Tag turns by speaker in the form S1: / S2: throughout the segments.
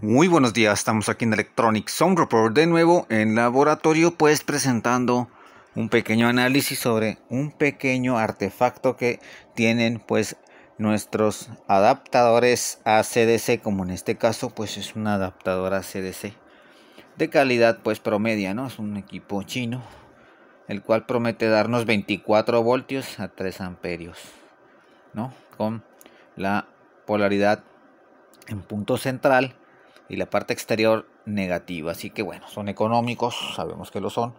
S1: Muy buenos días, estamos aquí en Electronic Sound Report de nuevo en laboratorio pues presentando un pequeño análisis sobre un pequeño artefacto que tienen pues nuestros adaptadores a CDC como en este caso pues es un adaptador a CDC de calidad pues promedia, Es un equipo chino el cual promete darnos 24 voltios a 3 amperios, ¿no? Con la polaridad en punto central y la parte exterior negativa. Así que bueno, son económicos, sabemos que lo son.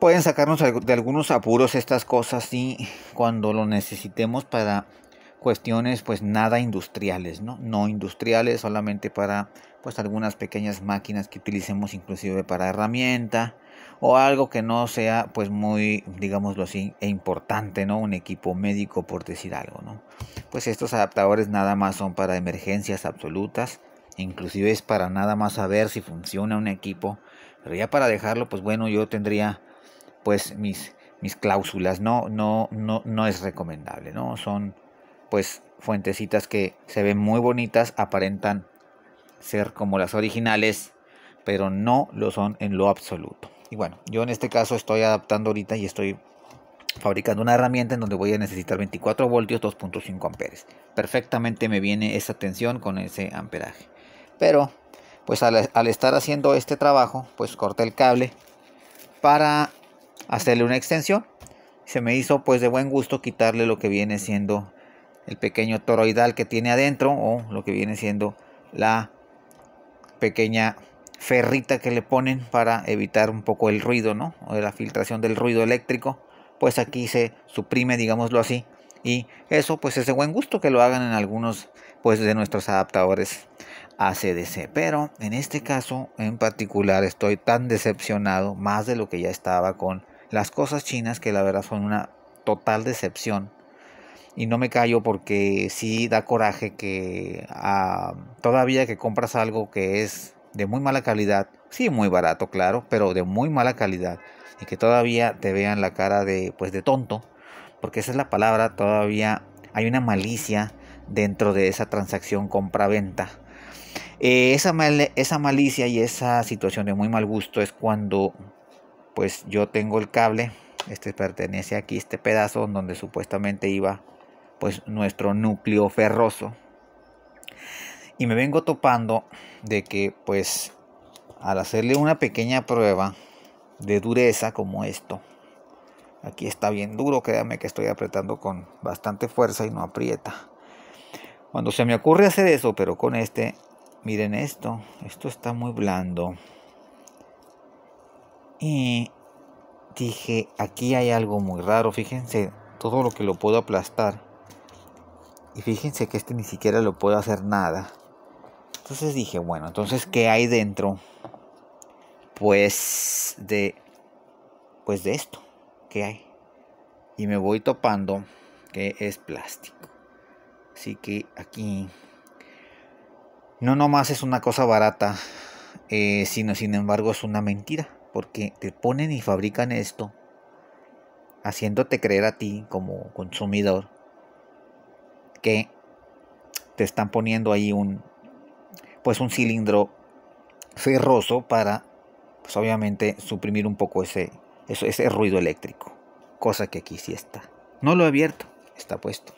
S1: Pueden sacarnos de algunos apuros estas cosas y cuando lo necesitemos para cuestiones pues nada industriales, ¿no? industriales, solamente para pues algunas pequeñas máquinas que utilicemos inclusive para herramienta o algo que no sea pues muy digámoslo así e importante, ¿no? Un equipo médico por decir algo, ¿no? Pues estos adaptadores nada más son para emergencias absolutas inclusive es para nada más saber si funciona un equipo. Pero ya para dejarlo, pues bueno, yo tendría pues mis, mis cláusulas. No, no, no, no es recomendable, ¿no? Son pues fuentecitas que se ven muy bonitas, aparentan ser como las originales, pero no lo son en lo absoluto. Y bueno, yo en este caso estoy adaptando ahorita y estoy fabricando una herramienta en donde voy a necesitar 24 voltios 2.5 amperes. Perfectamente me viene esa tensión con ese amperaje. Pero pues al, estar haciendo este trabajo, pues corté el cable para hacerle una extensión. Se me hizo pues de buen gusto quitarle lo que viene siendo el pequeño toroidal que tiene adentro o lo que viene siendo la pequeña ferrita que le ponen para evitar un poco el ruido, ¿no? O la filtración del ruido eléctrico, pues aquí se suprime, digámoslo así. Y eso pues es de buen gusto que lo hagan en algunos pues de nuestros adaptadores a CDC. Pero en este caso en particular estoy tan decepcionado, más de lo que ya estaba con las cosas chinas, que la verdad son una total decepción. Y no me callo porque sí da coraje que ah, todavía que compras algo que es de muy mala calidad, sí muy barato, claro, pero de muy mala calidad y que todavía te vean la cara de pues de tonto, porque esa es la palabra, todavía hay una malicia dentro de esa transacción compra-venta eh, esa, esa malicia y esa situación de muy mal gusto es cuando pues yo tengo el cable, este pertenece aquí, este pedazo donde supuestamente iba pues nuestro núcleo ferroso. Y me vengo topando de que pues al hacerle una pequeña prueba de dureza como esto, aquí está bien duro, créanme que estoy apretando con bastante fuerza y no aprieta. Cuando se me ocurre hacer eso, pero con este Miren esto, esto está muy blando. Y dije, aquí hay algo muy raro, fíjense, todo lo que lo puedo aplastar. Y fíjense que este ni siquiera lo puedo hacer nada. Entonces dije, bueno, entonces ¿qué hay dentro? Pues de pues de esto, ¿qué hay? Y me voy topando que es plástico. Así que aquí no nomás es una cosa barata, eh, sino sin embargo es una mentira, porque te ponen y fabrican esto, haciéndote creer a ti como consumidor que te están poniendo ahí un pues un cilindro ferroso para pues obviamente suprimir un poco ese, ese, ruido eléctrico, cosa que aquí sí está. No lo he abierto, está puesto,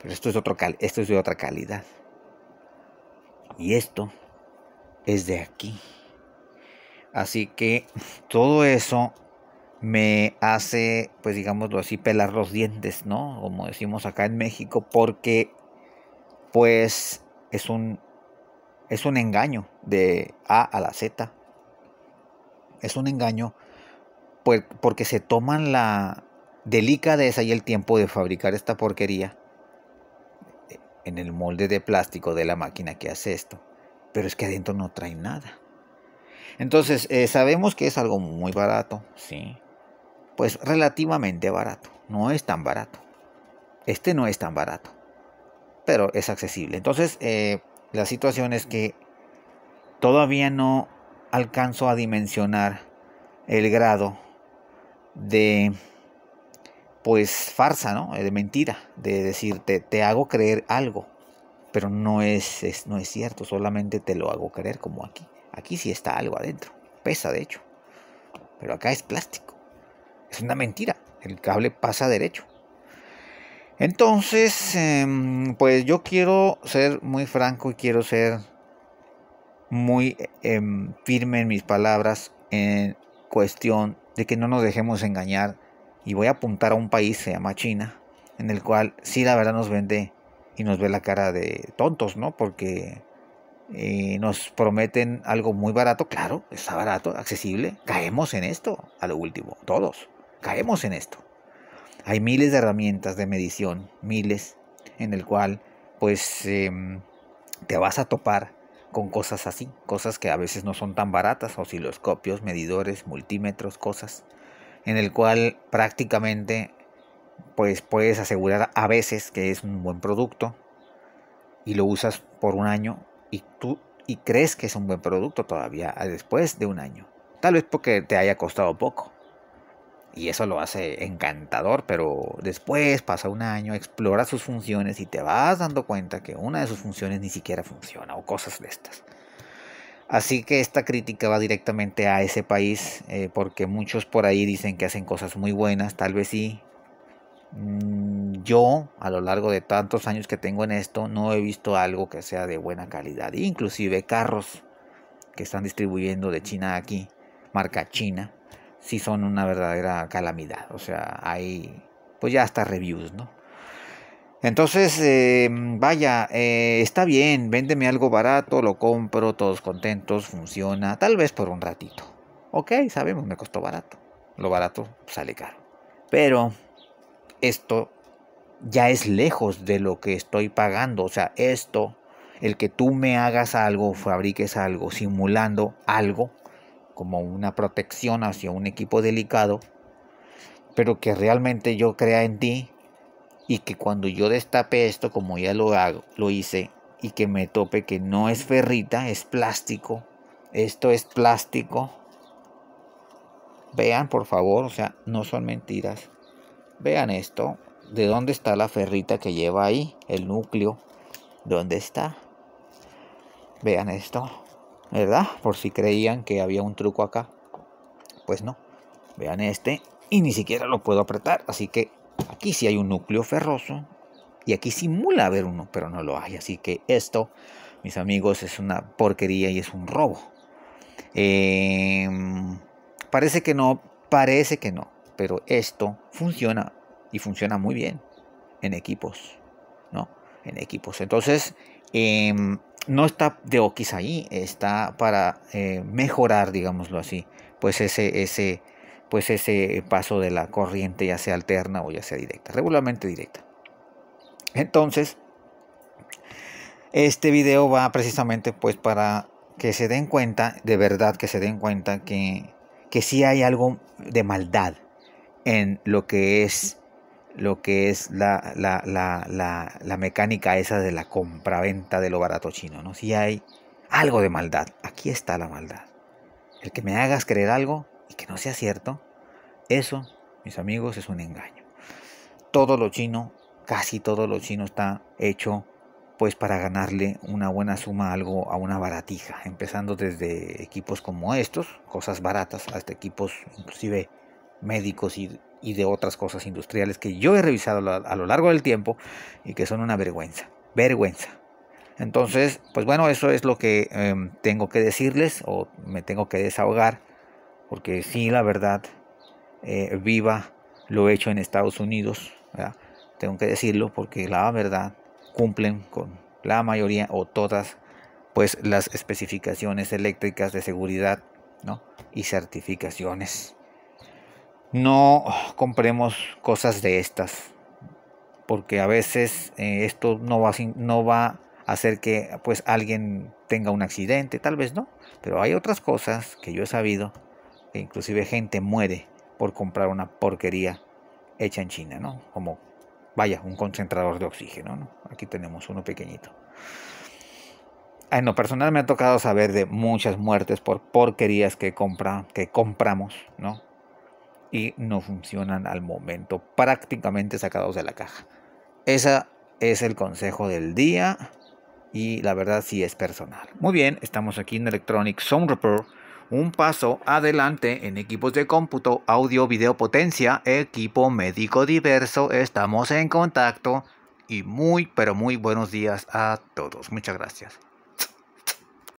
S1: pero esto es otro esto es de otra calidad. Y esto es de aquí. Así que todo eso me hace, pues digámoslo así, pelar los dientes, ¿no? Como decimos acá en México, porque pues es un es un engaño de A a la Z. Es un engaño pues, porque se toman la delicadeza y el tiempo de fabricar esta porquería en el molde de plástico de la máquina que hace esto. Pero es que adentro no trae nada. Entonces, eh, sabemos que es algo muy barato, ¿sí? Pues relativamente barato. No es tan barato. Este no es tan barato. Pero es accesible. Entonces, eh, la situación es que todavía no alcanzo a dimensionar el grado de pues farsa, ¿no? Eh, de mentira, de decirte, te hago creer algo, pero no es, no es cierto, solamente te lo hago creer como aquí. Aquí sí está algo adentro, pesa de hecho, pero acá es plástico, es una mentira, el cable pasa derecho. Entonces, em, pues yo quiero ser muy franco y quiero ser muy em, firme en mis palabras en cuestión de que no nos dejemos engañar y voy a apuntar a un país, se llama China, en el cual sí la verdad nos vende y nos ve la cara de tontos, ¿no? Porque eh, nos prometen algo muy barato, claro, está barato, accesible, caemos en esto, a lo último, todos, caemos en esto. Hay miles de herramientas de medición, miles, en el cual pues em, te vas a topar con cosas así, cosas que a veces no son tan baratas, osciloscopios, medidores, multímetros, cosas en el cual prácticamente pues puedes asegurar a veces que es un buen producto y lo usas por un año y tú y crees que es un buen producto todavía después de un año. Tal vez porque te haya costado poco. Y eso lo hace encantador, pero después pasa un año, exploras sus funciones y te vas dando cuenta que una de sus funciones ni siquiera funciona o cosas de estas. Así que esta crítica va directamente a ese país, eh, porque muchos por ahí dicen que hacen cosas muy buenas, tal vez sí. Mm, yo, a lo largo de tantos años que tengo en esto, no he visto algo que sea de buena calidad. Inclusive carros que están distribuyendo de China aquí, marca China, sí son una verdadera calamidad. O sea, hay, pues ya hasta reviews, ¿no? Entonces, eh, vaya, eh, está bien, véndeme algo barato, lo compro, todos contentos, funciona, tal vez por un ratito. Ok, sabemos, me costó barato. Lo barato sale caro. Pero esto ya es lejos de lo que estoy pagando. O sea, esto, el que tú me hagas algo, fabriques algo, simulando algo, como una protección hacia un equipo delicado, pero que realmente yo crea en ti, y que cuando yo destape esto, como ya lo hago, lo hice, y que me tope que no es ferrita, es plástico. Esto es plástico. Vean, por favor, o sea, no son mentiras. Vean esto, de dónde está la ferrita que lleva ahí, el núcleo, dónde está. Vean esto, ¿verdad? Por si creían que había un truco acá. Pues no, vean este, y ni siquiera lo puedo apretar, así que Aquí sí hay un núcleo ferroso y aquí simula haber uno, pero no lo hay. Así que esto, mis amigos, es una porquería y es un robo. Em, parece que no, parece que no, pero esto funciona y funciona muy bien en equipos, ¿no? En equipos. Entonces, em, no está de Okis ahí, está para eh, mejorar, digámoslo así, pues ese, ese, pues ese paso de la corriente ya sea alterna o ya sea directa, regularmente directa. Entonces, este video va precisamente pues para que se den cuenta, de verdad que se den cuenta que, que sí hay algo de maldad en lo que es lo que es la, mecánica esa de la compraventa de lo barato chino, ¿no? Si hay algo de maldad, aquí está la maldad. El que me hagas creer algo y que no sea cierto, eso, mis amigos, es un engaño. Todo lo chino, casi todo lo chino está hecho pues para ganarle una buena suma a algo, a una baratija, empezando desde equipos como estos, cosas baratas, hasta equipos inclusive médicos y, de otras cosas industriales que yo he revisado a, lo largo del tiempo y que son una vergüenza, vergüenza. Entonces, pues bueno, eso es lo que em, tengo que decirles o me tengo que desahogar porque sí, la verdad, eh, viva lo hecho en Estados Unidos, tengo que decirlo, porque la verdad cumplen con la mayoría o todas pues las especificaciones eléctricas de seguridad y certificaciones. No compremos cosas de estas, porque a veces eh, esto no va, no va a hacer que pues alguien tenga un accidente, tal vez no, pero hay otras cosas que yo he sabido e inclusive gente muere por comprar una porquería hecha en China, ¿no? Como, vaya, un concentrador de oxígeno, ¿no? Aquí tenemos uno pequeñito. Ah, en lo personal me ha tocado saber de muchas muertes por porquerías que, que compramos, ¿no? Y no funcionan al momento, prácticamente sacados de la caja. Ese es el consejo del día y la verdad sí es personal. Muy bien, estamos aquí en Electronic Sound Report un paso adelante en equipos de cómputo, audio, video potencia, equipo médico diverso. Estamos en contacto y muy, pero muy buenos días a todos. Muchas gracias.